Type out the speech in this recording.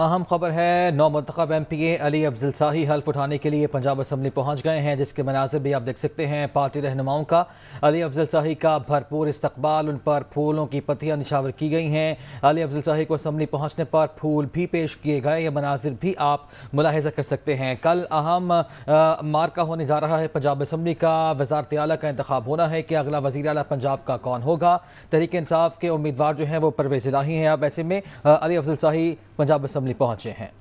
अहम खबर है नौ मंतब M P A Ali Afzal Shahi हल्फ उठाने के लिए पंजाब असम्बली पहुँच गए हैं जिसके मनाजिर भी आप देख सकते हैं पार्टी रहनुमाओं का अली अफजल शाही का भरपूर इस्तबाल उन पर फूलों की पतियाँ निशावर की गई हैं अली अफजल शाही को असम्बली पहुँचने पर फूल भी पेश किए गए ये मनाजिर भी आप मुलाहजा कर सकते हैं कल अहम मार्का होने जा रहा है पंजाब असम्बली का वजारत अली का इंतब होना है कि अगला वजी अल पंजाब का कौन होगा तहरीक इंसाफ के उम्मीदवार जो हैं वो परवेज इलाही हैं अब ऐसे में अली अफजल शाही पंजाब असम्बली पहुंचे हैं